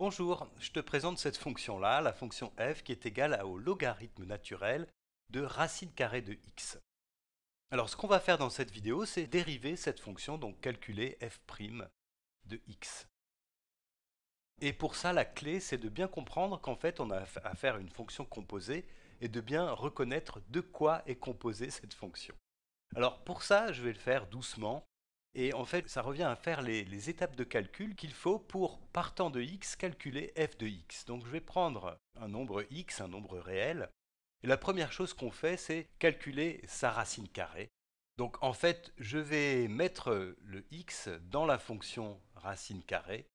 Bonjour, je te présente cette fonction-là, la fonction f, qui est égale au logarithme naturel de racine carrée de x. Alors ce qu'on va faire dans cette vidéo, c'est dériver cette fonction, donc calculer f' de x. Et pour ça, la clé, c'est de bien comprendre qu'en fait, on a affaire à une fonction composée et de bien reconnaître de quoi est composée cette fonction. Alors pour ça, je vais le faire doucement et en fait, ça revient à faire les, étapes de calcul qu'il faut pour, partant de x, calculer f de x. Donc je vais prendre un nombre x, un nombre réel. Et la première chose qu'on fait, c'est calculer sa racine carrée. Donc en fait, je vais mettre le x dans la fonction racine carrée.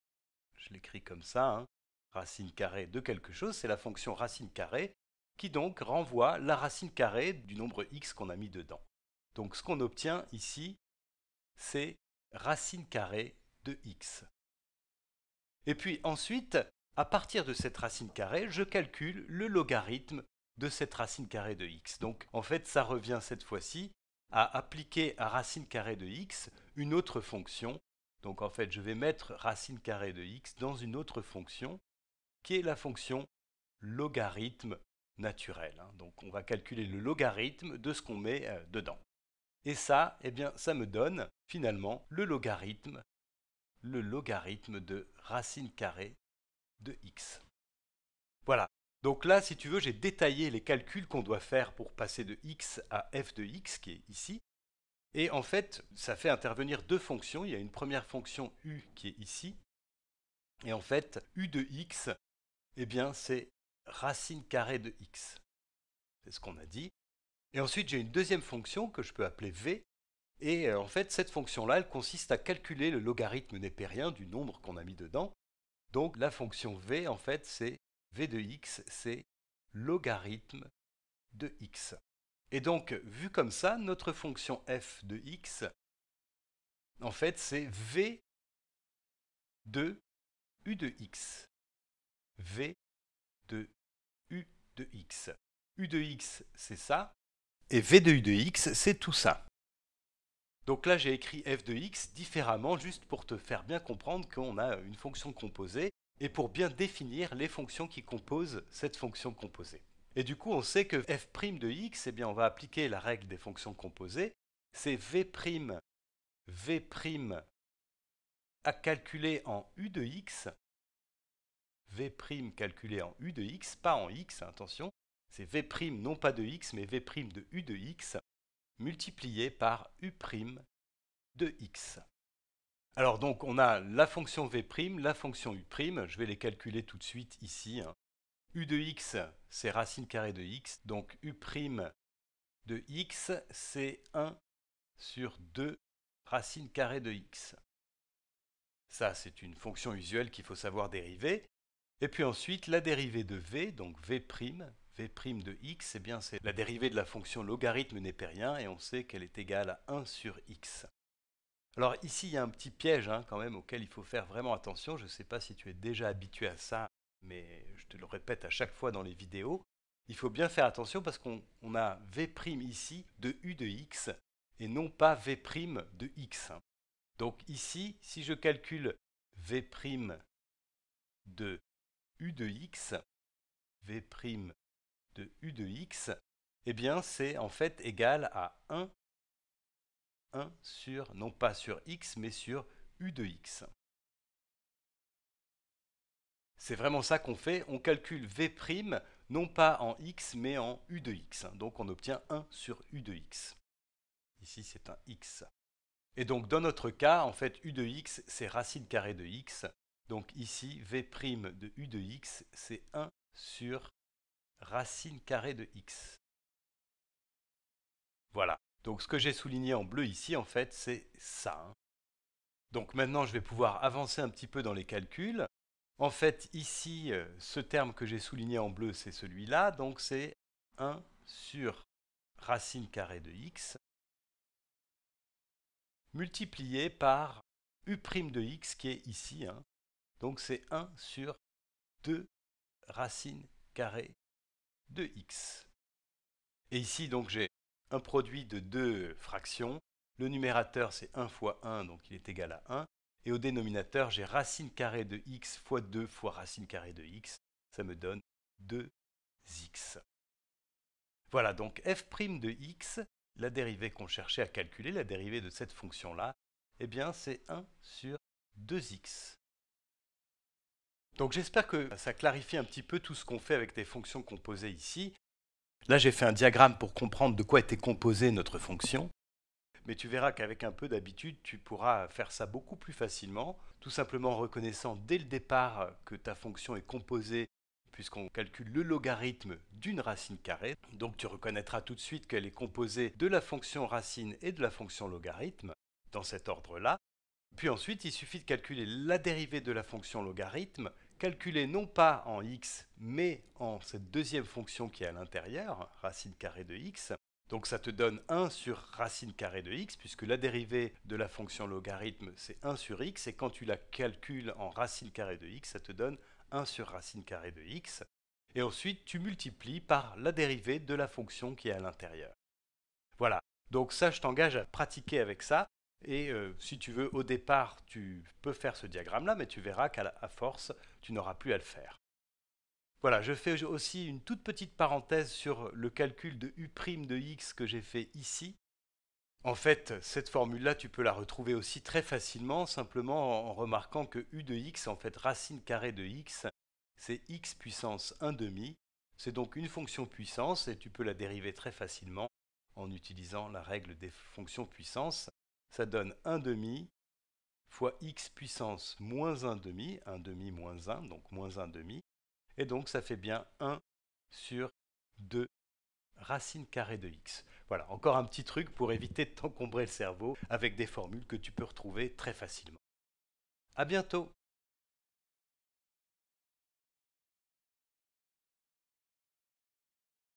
Je l'écris comme ça. Hein. Racine carrée de quelque chose, c'est la fonction racine carrée qui donc renvoie la racine carrée du nombre x qu'on a mis dedans. Donc ce qu'on obtient ici, c'est racine carrée de x. Et puis ensuite, à partir de cette racine carrée, je calcule le logarithme de cette racine carrée de x. Donc en fait, ça revient cette fois-ci à appliquer à racine carrée de x une autre fonction. Donc en fait, je vais mettre racine carrée de x dans une autre fonction qui est la fonction logarithme naturel. Hein. Donc on va calculer le logarithme de ce qu'on met euh, dedans. Et ça, eh bien, ça me donne finalement le logarithme, le logarithme de racine carrée de x. Voilà. Donc là, si tu veux, j'ai détaillé les calculs qu'on doit faire pour passer de x à f de x, qui est ici. Et en fait, ça fait intervenir deux fonctions. Il y a une première fonction u qui est ici. Et en fait, u de x, eh bien, c'est racine carrée de x. C'est ce qu'on a dit. Et ensuite, j'ai une deuxième fonction que je peux appeler v. Et euh, en fait, cette fonction-là, elle consiste à calculer le logarithme népérien du nombre qu'on a mis dedans. Donc la fonction v, en fait, c'est v de x, c'est logarithme de x. Et donc, vu comme ça, notre fonction f de x, en fait, c'est v de u de x. v de u de x. u de x, c'est ça. Et v de u de x, c'est tout ça. Donc là, j'ai écrit f de x différemment, juste pour te faire bien comprendre qu'on a une fonction composée, et pour bien définir les fonctions qui composent cette fonction composée. Et du coup, on sait que f' de x, eh bien, on va appliquer la règle des fonctions composées. C'est v', v' à calculer en u de x, v' calculé en u de x, pas en x, hein, attention, c'est V' non pas de x, mais V' de U de x, multiplié par U' de x. Alors donc on a la fonction V', la fonction U', je vais les calculer tout de suite ici. Hein. U de x, c'est racine carrée de x, donc U' de x, c'est 1 sur 2 racine carrée de x. Ça, c'est une fonction usuelle qu'il faut savoir dériver. Et puis ensuite, la dérivée de v, donc v' v' de x, eh bien c'est la dérivée de la fonction logarithme népérien et on sait qu'elle est égale à 1 sur x. Alors ici, il y a un petit piège hein, quand même auquel il faut faire vraiment attention. Je ne sais pas si tu es déjà habitué à ça, mais je te le répète à chaque fois dans les vidéos. Il faut bien faire attention parce qu'on a v' ici de u de x et non pas v' de x. Donc ici, si je calcule v' de u de x, v' de u de x, eh bien c'est en fait égal à 1, 1 sur, non pas sur x, mais sur u de x. C'est vraiment ça qu'on fait, on calcule v' non pas en x mais en u de x. Donc on obtient 1 sur u de x. Ici c'est un x. Et donc dans notre cas, en fait u de x c'est racine carrée de x. Donc ici v' de u de x c'est 1 sur racine carrée de x. Voilà. Donc ce que j'ai souligné en bleu ici, en fait, c'est ça. Hein. Donc maintenant, je vais pouvoir avancer un petit peu dans les calculs. En fait, ici, euh, ce terme que j'ai souligné en bleu, c'est celui-là. Donc c'est 1 sur racine carrée de x multiplié par u' de x qui est ici. Hein. Donc c'est 1 sur 2 racine carrée de x. Et ici, donc, j'ai un produit de deux fractions. Le numérateur, c'est 1 fois 1, donc il est égal à 1. Et au dénominateur, j'ai racine carrée de x fois 2 fois racine carrée de x. Ça me donne 2x. Voilà, donc f' de x, la dérivée qu'on cherchait à calculer, la dérivée de cette fonction-là, eh bien, c'est 1 sur 2x. Donc j'espère que ça clarifie un petit peu tout ce qu'on fait avec des fonctions composées ici. Là j'ai fait un diagramme pour comprendre de quoi était composée notre fonction. Mais tu verras qu'avec un peu d'habitude, tu pourras faire ça beaucoup plus facilement, tout simplement en reconnaissant dès le départ que ta fonction est composée puisqu'on calcule le logarithme d'une racine carrée. Donc tu reconnaîtras tout de suite qu'elle est composée de la fonction racine et de la fonction logarithme, dans cet ordre-là. Puis ensuite, il suffit de calculer la dérivée de la fonction logarithme, calculée non pas en x, mais en cette deuxième fonction qui est à l'intérieur, racine carrée de x. Donc ça te donne 1 sur racine carrée de x, puisque la dérivée de la fonction logarithme, c'est 1 sur x, et quand tu la calcules en racine carrée de x, ça te donne 1 sur racine carrée de x. Et ensuite, tu multiplies par la dérivée de la fonction qui est à l'intérieur. Voilà, donc ça, je t'engage à pratiquer avec ça. Et euh, si tu veux, au départ, tu peux faire ce diagramme-là, mais tu verras qu'à force, tu n'auras plus à le faire. Voilà, je fais aussi une toute petite parenthèse sur le calcul de U' de x que j'ai fait ici. En fait, cette formule-là, tu peux la retrouver aussi très facilement, simplement en remarquant que U de x, en fait, racine carrée de x, c'est x puissance 1 demi. C'est donc une fonction puissance et tu peux la dériver très facilement en utilisant la règle des fonctions puissance ça donne 1 demi fois x puissance moins 1 demi, 1 demi moins 1, donc moins 1 demi, et donc ça fait bien 1 sur 2 racine carrée de x. Voilà, encore un petit truc pour éviter de t'encombrer le cerveau avec des formules que tu peux retrouver très facilement. À bientôt